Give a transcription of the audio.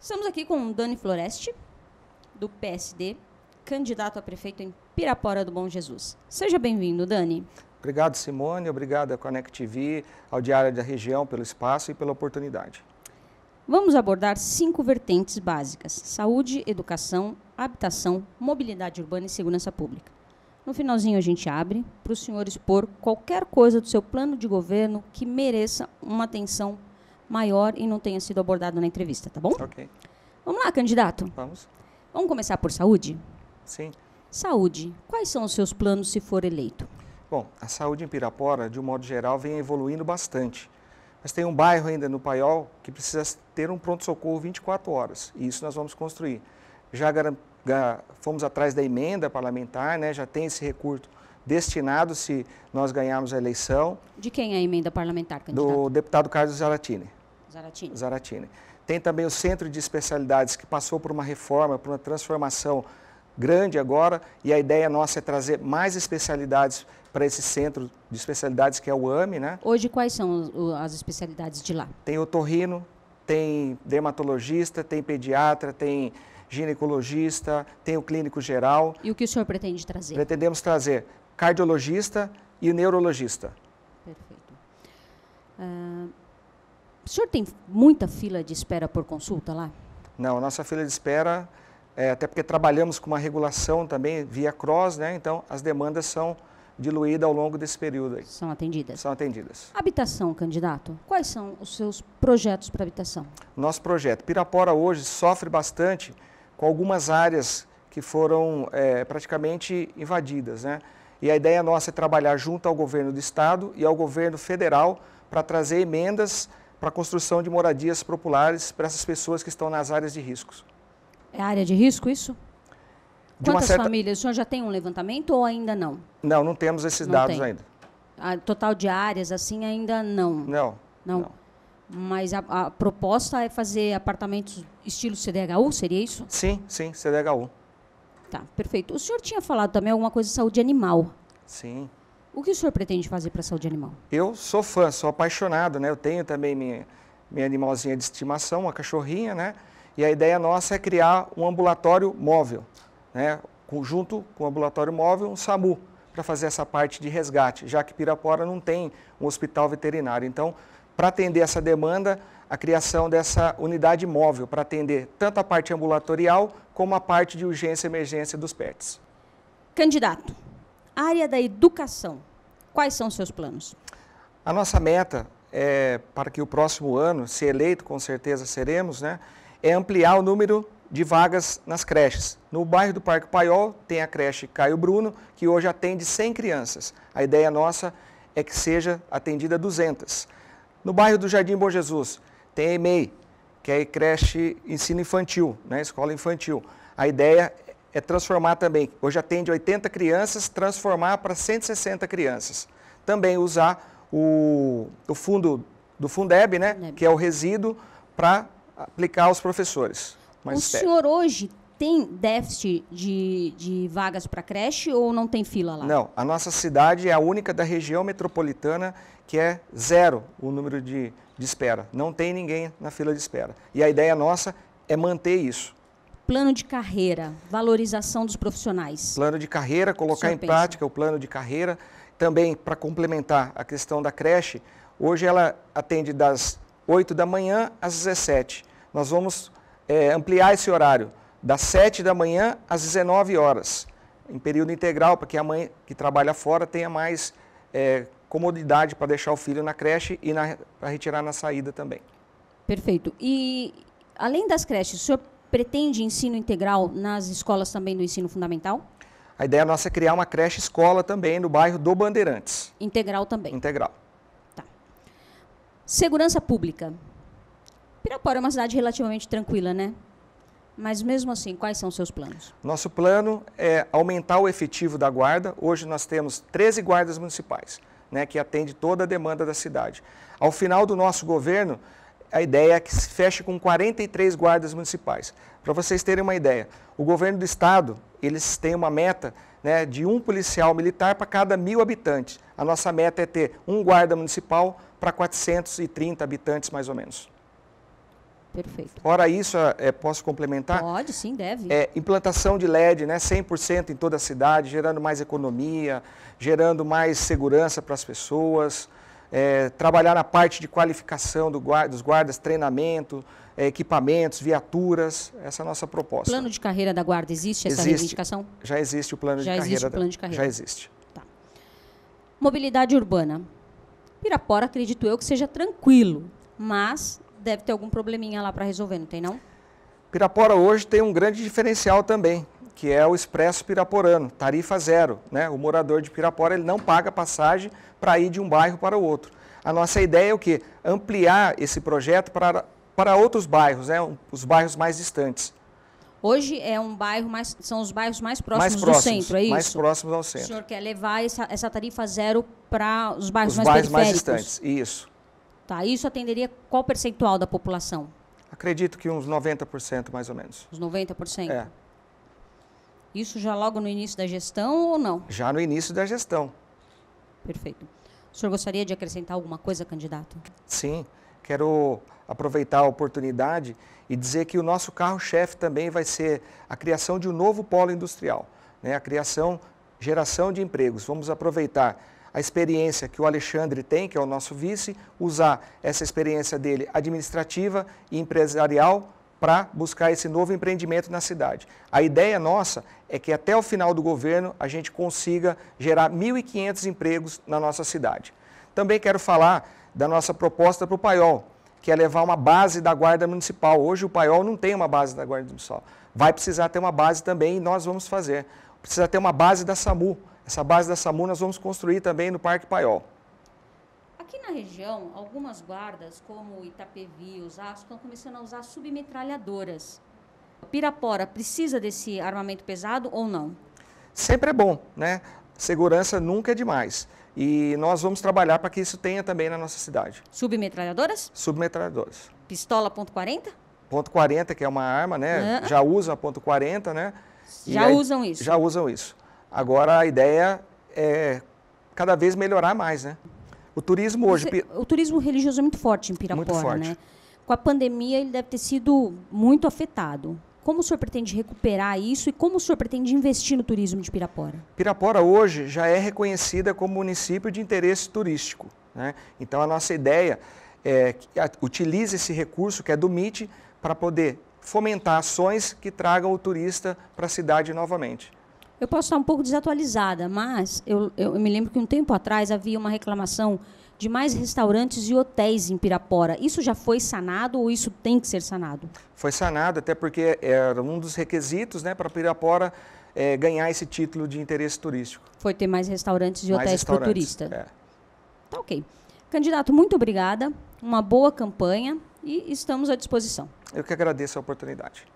Estamos aqui com Dani Floreste, do PSD, candidato a prefeito em Pirapora do Bom Jesus. Seja bem-vindo, Dani. Obrigado, Simone. Obrigado à Connect TV, ao Diário da Região pelo espaço e pela oportunidade. Vamos abordar cinco vertentes básicas: saúde, educação, habitação, mobilidade urbana e segurança pública. No finalzinho a gente abre para o senhor expor qualquer coisa do seu plano de governo que mereça uma atenção maior e não tenha sido abordado na entrevista, tá bom? Ok. Vamos lá, candidato. Vamos. Vamos começar por saúde? Sim. Saúde. Quais são os seus planos se for eleito? Bom, a saúde em Pirapora, de um modo geral, vem evoluindo bastante. Mas tem um bairro ainda no Paiol que precisa ter um pronto-socorro 24 horas. E isso nós vamos construir. Já fomos atrás da emenda parlamentar, né? já tem esse recurso destinado se nós ganharmos a eleição. De quem é a emenda parlamentar, candidato? Do deputado Carlos Zaratini. Zaratini. Zaratini. Tem também o Centro de Especialidades, que passou por uma reforma, por uma transformação grande agora e a ideia nossa é trazer mais especialidades para esse centro de especialidades que é o AME, né? Hoje quais são as especialidades de lá? Tem otorrino, tem dermatologista, tem pediatra, tem ginecologista, tem o clínico geral. E o que o senhor pretende trazer? Pretendemos trazer cardiologista e neurologista. Perfeito. Uh, o senhor tem muita fila de espera por consulta lá? Não, nossa fila de espera é, até porque trabalhamos com uma regulação também via CROSS, né? então as demandas são diluídas ao longo desse período. Aí. São atendidas? São atendidas. Habitação, candidato, quais são os seus projetos para habitação? Nosso projeto. Pirapora hoje sofre bastante com algumas áreas que foram é, praticamente invadidas. Né? E a ideia nossa é trabalhar junto ao governo do Estado e ao governo federal para trazer emendas para a construção de moradias populares para essas pessoas que estão nas áreas de riscos. É área de risco isso? De Quantas certa... famílias? O senhor já tem um levantamento ou ainda não? Não, não temos esses não dados tem. ainda. A total de áreas, assim, ainda não? Não. Não. não. Mas a, a, proposta é fazer apartamentos estilo CDHU, seria isso? Sim, sim, CDHU. Tá, perfeito. O senhor tinha falado também alguma coisa de saúde animal. Sim. O que o senhor pretende fazer para a saúde animal? Eu sou fã, sou apaixonado, né? Eu tenho também minha, minha animalzinha de estimação, uma cachorrinha, né? E a ideia nossa é criar um ambulatório móvel, né? junto com o ambulatório móvel, um SAMU, para fazer essa parte de resgate, já que Pirapora não tem um hospital veterinário. Então, para atender essa demanda, a criação dessa unidade móvel para atender tanto a parte ambulatorial como a parte de urgência e emergência dos pets. Candidato, área da educação, quais são os seus planos? A nossa meta é para que o próximo ano, se eleito, com certeza seremos, né? é ampliar o número de vagas nas creches. No bairro do Parque Paiol tem a creche Caio Bruno, que hoje atende 100 crianças. A ideia nossa é que seja atendida 200. No bairro do Jardim Bom Jesus tem a EMEI, que é a creche ensino infantil, né, escola infantil. A ideia é transformar também, hoje atende 80 crianças, transformar para 160 crianças. Também usar o, o fundo do Fundeb, né, que é o resíduo, para aplicar aos professores. o senhor hoje tem déficit de, de vagas para creche ou não tem fila lá? Não, a nossa cidade é a única da região metropolitana que é zero o número de, de espera. Não tem ninguém na fila de espera. E a ideia nossa é manter isso. Plano de carreira, valorização dos profissionais. Plano de carreira, colocar em pensa? prática o plano de carreira. Também, para complementar a questão da creche, hoje ela atende das 8 da manhã às 17. Nós vamos é, ampliar esse horário das 7 da manhã às 19 horas, em período integral, para que a mãe que trabalha fora tenha mais é, comodidade para deixar o filho na creche e para retirar na saída também. Perfeito. E além das creches, o senhor pretende ensino integral nas escolas também do ensino fundamental? A ideia nossa é criar uma creche escola também no bairro do Bandeirantes. Integral também. Integral. Segurança pública. Pirapora é uma cidade relativamente tranquila, né? Mas mesmo assim, quais são os seus planos? Nosso plano é aumentar o efetivo da guarda. Hoje nós temos 13 guardas municipais, né, que atende toda a demanda da cidade. Ao final do nosso governo, a ideia é que se feche com 43 guardas municipais. Para vocês terem uma ideia, o governo do estado, eles têm uma meta né, de um policial militar para cada mil habitantes. A nossa meta é ter um guarda municipal para 430 habitantes, mais ou menos. Perfeito. Ora isso, é, posso complementar? Pode, sim, deve. É, implantação de LED, né, 100% em toda a cidade, gerando mais economia, gerando mais segurança para as pessoas, é, trabalhar na parte de qualificação do guarda, dos guardas, treinamento, eh, equipamentos, viaturas. Essa é a nossa proposta. Plano de carreira da guarda existe essa existe. reivindicação? Já existe o plano, já de, existe carreira o plano de carreira. Já existe. Tá. Mobilidade urbana. Pirapora, acredito eu, que seja tranquilo, mas deve ter algum probleminha lá para resolver, não tem não? Pirapora hoje tem um grande diferencial também, que é o Expresso Piraporano, tarifa zero. Né? O morador de Pirapora ele não paga passagem para ir de um bairro para o outro. A nossa ideia é o quê? Ampliar esse projeto para para outros bairros, né? os bairros mais distantes. Hoje é um bairro mais, são os bairros mais próximos, mais próximos do centro, é isso? Mais próximos ao centro. O senhor quer levar essa, essa tarifa zero para os bairros os mais bairros mais distantes, isso. Tá, isso atenderia qual percentual da população? Acredito que uns 90% mais ou menos. Uns 90%? É. Isso já logo no início da gestão ou não? Já no início da gestão. Perfeito. O senhor gostaria de acrescentar alguma coisa, candidato? Sim, quero aproveitar a oportunidade e dizer que o nosso carro-chefe também vai ser a criação de um novo polo industrial, né? a criação, geração de empregos. Vamos aproveitar a experiência que o Alexandre tem, que é o nosso vice, usar essa experiência dele administrativa e empresarial para buscar esse novo empreendimento na cidade. A ideia nossa é que até o final do governo a gente consiga gerar 1.500 empregos na nossa cidade. Também quero falar da nossa proposta para o Paiol, que é levar uma base da Guarda Municipal. Hoje o Paiol não tem uma base da Guarda Municipal. Vai precisar ter uma base também e nós vamos fazer. Precisa ter uma base da SAMU. Essa base da SAMU nós vamos construir também no Parque Paiol. Aqui na região, algumas guardas, como Itapevi, Osasco, estão começando a usar submetralhadoras. Pirapora precisa desse armamento pesado ou não? Sempre é bom, né? Segurança nunca é demais. E nós vamos trabalhar para que isso tenha também na nossa cidade. Submetralhadoras? Submetralhadoras. Pistola ponto .40? Ponto .40, que é uma arma, né? Uhum. Já usa ponto .40, né? já aí, usam isso? Já usam isso. Agora a ideia é cada vez melhorar mais, né? O turismo hoje... Você, o turismo religioso é muito forte em Pirapora, muito forte. né? Com a pandemia ele deve ter sido muito afetado. Como o senhor pretende recuperar isso e como o senhor pretende investir no turismo de Pirapora? Pirapora hoje já é reconhecida como município de interesse turístico. Né? Então a nossa ideia é que utilize esse recurso que é do MIT para poder fomentar ações que tragam o turista para a cidade novamente. Eu posso estar um pouco desatualizada, mas eu, eu me lembro que um tempo atrás havia uma reclamação de mais restaurantes e hotéis em Pirapora. Isso já foi sanado ou isso tem que ser sanado? Foi sanado, até porque era um dos requisitos né, para Pirapora é, ganhar esse título de interesse turístico. Foi ter mais restaurantes e mais hotéis para o turista. É. Tá ok. Candidato, muito obrigada. Uma boa campanha e estamos à disposição. Eu que agradeço a oportunidade.